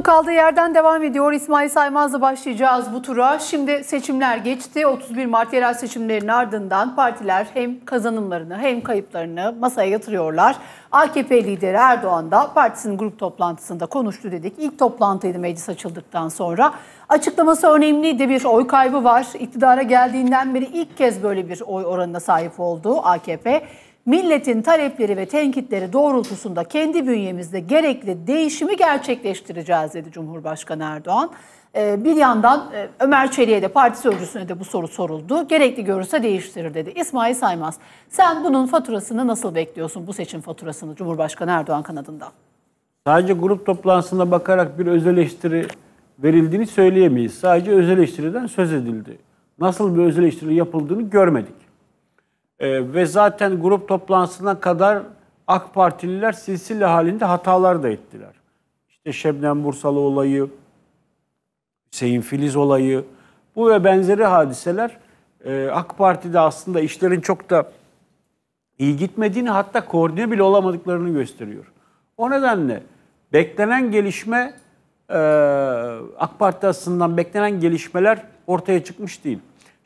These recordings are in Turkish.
Konu kaldığı yerden devam ediyor. İsmail Saymaz'la başlayacağız bu tura. Şimdi seçimler geçti. 31 Mart yerel seçimlerinin ardından partiler hem kazanımlarını hem kayıplarını masaya yatırıyorlar. AKP lideri Erdoğan da partisinin grup toplantısında konuştu dedik. İlk toplantıydı meclis açıldıktan sonra. Açıklaması önemliydi. Bir oy kaybı var. İktidara geldiğinden beri ilk kez böyle bir oy oranına sahip oldu AKP milletin talepleri ve tenkitleri doğrultusunda kendi bünyemizde gerekli değişimi gerçekleştireceğiz dedi Cumhurbaşkanı Erdoğan. Ee, bir yandan e, Ömer Çelik'e de parti sözcüsüne de bu soru soruldu. Gerekli görürse değiştirir dedi. İsmail Saymaz sen bunun faturasını nasıl bekliyorsun bu seçim faturasını Cumhurbaşkanı Erdoğan kanadında? Sadece grup toplantısına bakarak bir öz eleştiri verildiğini söyleyemeyiz. Sadece öz eleştiriden söz edildi. Nasıl bir öz eleştiri yapıldığını görmedik. E, ve zaten grup toplantısına kadar AK Partililer silsile halinde hatalar da ettiler. İşte Şebnem Bursalı olayı, Hüseyin Filiz olayı, bu ve benzeri hadiseler e, AK Parti'de aslında işlerin çok da iyi gitmediğini hatta koordine bile olamadıklarını gösteriyor. O nedenle beklenen gelişme e, AK Parti açısından beklenen gelişmeler ortaya çıkmış değil.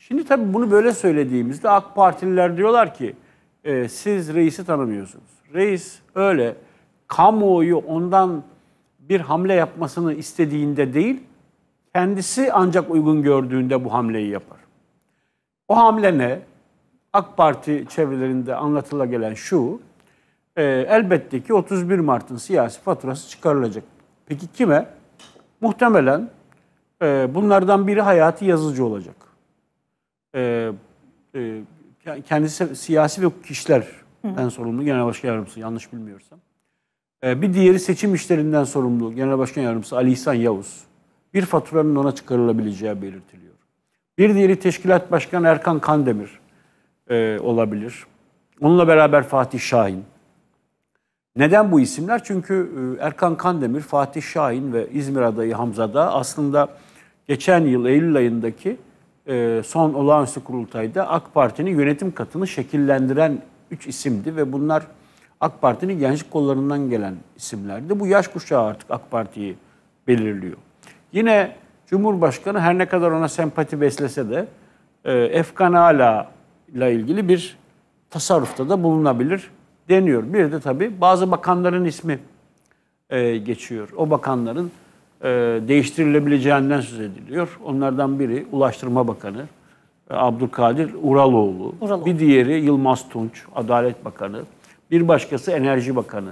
Şimdi tabii bunu böyle söylediğimizde AK Partililer diyorlar ki e, siz reisi tanımıyorsunuz. Reis öyle kamuoyu ondan bir hamle yapmasını istediğinde değil, kendisi ancak uygun gördüğünde bu hamleyi yapar. O hamle ne? AK Parti çevrelerinde anlatıla gelen şu, e, elbette ki 31 Mart'ın siyasi faturası çıkarılacak. Peki kime? Muhtemelen e, bunlardan biri Hayati Yazıcı olacak e, e, kendisi siyasi ve kişilerden sorumlu genel başkan yardımcısı yanlış bilmiyorsam. E, bir diğeri seçim işlerinden sorumlu genel başkan yardımcısı Ali İhsan Yavuz. Bir faturanın ona çıkarılabileceği belirtiliyor. Bir diğeri teşkilat başkanı Erkan Kandemir e, olabilir. Onunla beraber Fatih Şahin. Neden bu isimler? Çünkü e, Erkan Kandemir, Fatih Şahin ve İzmir adayı Hamza da aslında geçen yıl Eylül ayındaki e, son olağanüstü kurultayda AK Parti'nin yönetim katını şekillendiren üç isimdi ve bunlar AK Parti'nin gençlik kollarından gelen isimlerdi. Bu yaş kuşağı artık AK Parti'yi belirliyor. Yine Cumhurbaşkanı her ne kadar ona sempati beslese de e, Efkan Ala ile ilgili bir tasarrufta da bulunabilir deniyor. Bir de tabii bazı bakanların ismi e, geçiyor. O bakanların e, değiştirilebileceğinden söz ediliyor. Onlardan biri Ulaştırma Bakanı e, Abdülkadir Uraloğlu, Uraloğlu, bir diğeri Yılmaz Tunç, Adalet Bakanı, bir başkası Enerji Bakanı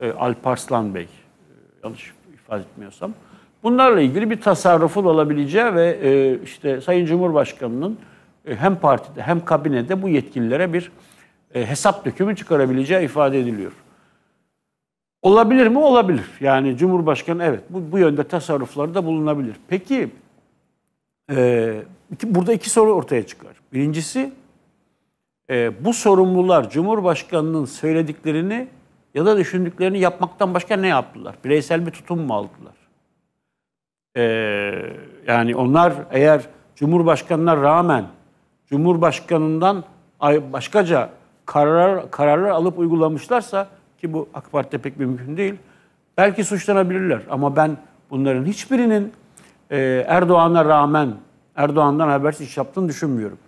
e, Alparslan Bey, e, yanlış ifade etmiyorsam. Bunlarla ilgili bir tasarrufun olabileceği ve e, işte Sayın Cumhurbaşkanı'nın e, hem partide hem kabinede bu yetkililere bir e, hesap dökümü çıkarabileceği ifade ediliyor. Olabilir mi? Olabilir. Yani Cumhurbaşkanı evet bu, bu yönde tasarrufları da bulunabilir. Peki e, iki, burada iki soru ortaya çıkar. Birincisi e, bu sorumlular Cumhurbaşkanı'nın söylediklerini ya da düşündüklerini yapmaktan başka ne yaptılar? Bireysel bir tutum mu aldılar? E, yani onlar eğer Cumhurbaşkanı'na rağmen Cumhurbaşkanı'ndan başkaca karar, kararlar alıp uygulamışlarsa ki bu AK Parti'de pek mümkün değil. Belki suçlanabilirler ama ben bunların hiçbirinin e, Erdoğan'a rağmen Erdoğan'dan habersiz iş yaptığını düşünmüyorum.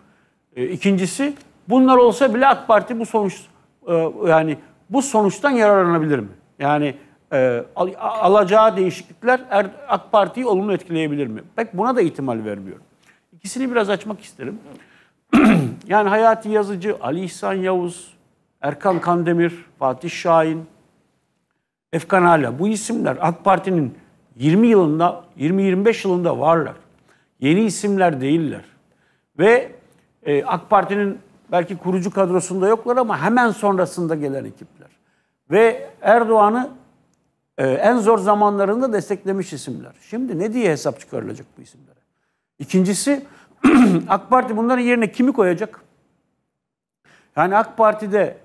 E, ikincisi bunlar olsa bile AK Parti bu sonuç e, yani bu sonuçtan yararlanabilir mi? Yani e, al, alacağı değişiklikler er, AK Parti'yi olumlu etkileyebilir mi? Pek buna da ihtimal vermiyorum. İkisini biraz açmak isterim. yani Hayati Yazıcı, Ali İhsan Yavuz, Erkan Kandemir, Fatih Şahin, Efkan Hala bu isimler AK Parti'nin 20 yılında 20-25 yılında varlar. Yeni isimler değiller. Ve e, AK Parti'nin belki kurucu kadrosunda yoklar ama hemen sonrasında gelen ekipler. Ve Erdoğan'ı e, en zor zamanlarında desteklemiş isimler. Şimdi ne diye hesap çıkarılacak bu isimlere? İkincisi AK Parti bunların yerine kimi koyacak? Yani AK Parti'de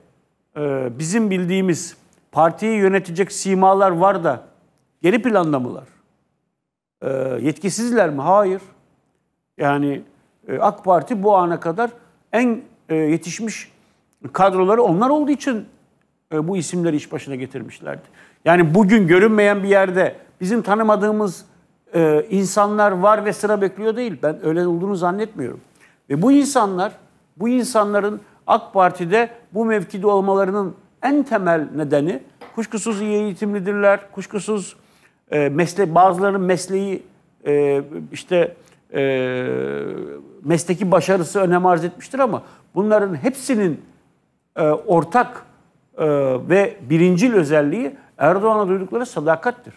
ee, bizim bildiğimiz partiyi yönetecek simalar var da geri planda mılar? E, yetkisizler mi? Hayır. Yani e, AK Parti bu ana kadar en e, yetişmiş kadroları onlar olduğu için e, bu isimleri iş başına getirmişlerdi. Yani bugün görünmeyen bir yerde bizim tanımadığımız e, insanlar var ve sıra bekliyor değil. Ben öyle olduğunu zannetmiyorum. Ve bu insanlar, bu insanların AK Parti'de bu mevkide olmalarının en temel nedeni kuşkusuz iyi eğitimlidirler, kuşkusuz e, mesle bazılarının mesleği e, işte e, mesleki başarısı önem arz etmiştir ama bunların hepsinin e, ortak e, ve birincil özelliği Erdoğan'a duydukları sadakattir.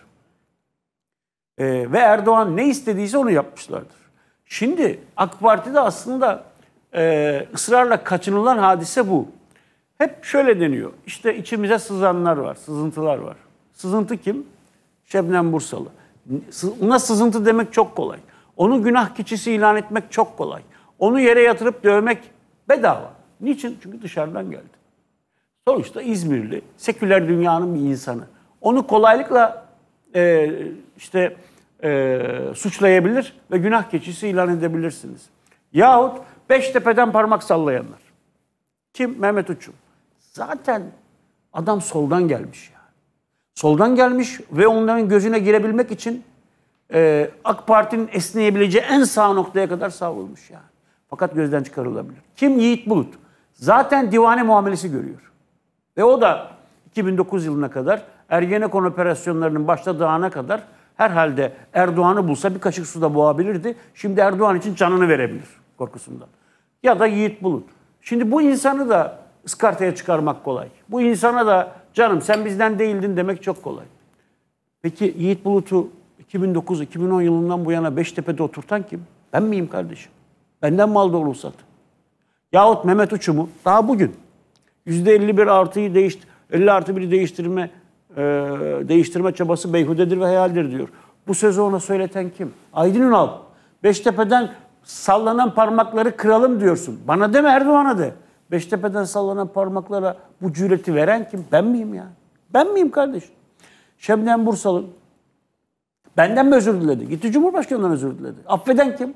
E, ve Erdoğan ne istediyse onu yapmışlardır. Şimdi AK Parti de aslında e, ısrarla kaçınılan hadise bu. Hep şöyle deniyor. İşte içimize sızanlar var, sızıntılar var. Sızıntı kim? Şebnem Bursalı. Ona sızıntı demek çok kolay. Onu günah keçisi ilan etmek çok kolay. Onu yere yatırıp dövmek bedava. Niçin? Çünkü dışarıdan geldi. Sonuçta İzmirli, seküler dünyanın bir insanı. Onu kolaylıkla e, işte e, suçlayabilir ve günah keçisi ilan edebilirsiniz. Yahut Beş tepeden parmak sallayanlar. Kim? Mehmet Uçum. Zaten adam soldan gelmiş yani. Soldan gelmiş ve onların gözüne girebilmek için e, AK Parti'nin esneyebileceği en sağ noktaya kadar savrulmuş yani. Fakat gözden çıkarılabilir. Kim? Yiğit Bulut. Zaten divane muamelesi görüyor. Ve o da 2009 yılına kadar Ergenekon operasyonlarının başladığı ana kadar herhalde Erdoğan'ı bulsa bir kaşık suda boğabilirdi. Şimdi Erdoğan için canını verebilir korkusundan ya da Yiğit Bulut. Şimdi bu insanı da ıskartaya çıkarmak kolay. Bu insana da canım sen bizden değildin demek çok kolay. Peki Yiğit Bulut'u 2009-2010 yılından bu yana Beştepe'de oturtan kim? Ben miyim kardeşim? Benden mal doğru ruhsat. Yahut Mehmet mu? daha bugün %51 artıyı değişti, 50 artı 1'i değiştirme e, değiştirme çabası beyhudedir ve hayaldir diyor. Bu sözü ona söyleten kim? Aydın Ünal. Beştepe'den sallanan parmakları kıralım diyorsun. Bana deme Erdoğan'a de. Beştepe'den sallanan parmaklara bu cüreti veren kim? Ben miyim ya? Ben miyim kardeşim? Şebnem Bursal'ın benden mi özür diledi? Gitti Cumhurbaşkanı'ndan özür diledi. Affeden kim?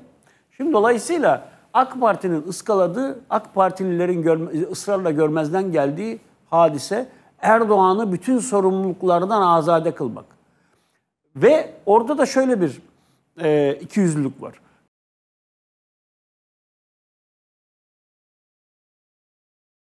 Şimdi dolayısıyla AK Parti'nin ıskaladığı, AK Partililerin görme, ısrarla görmezden geldiği hadise Erdoğan'ı bütün sorumluluklardan azade kılmak. Ve orada da şöyle bir e, ikiyüzlülük var.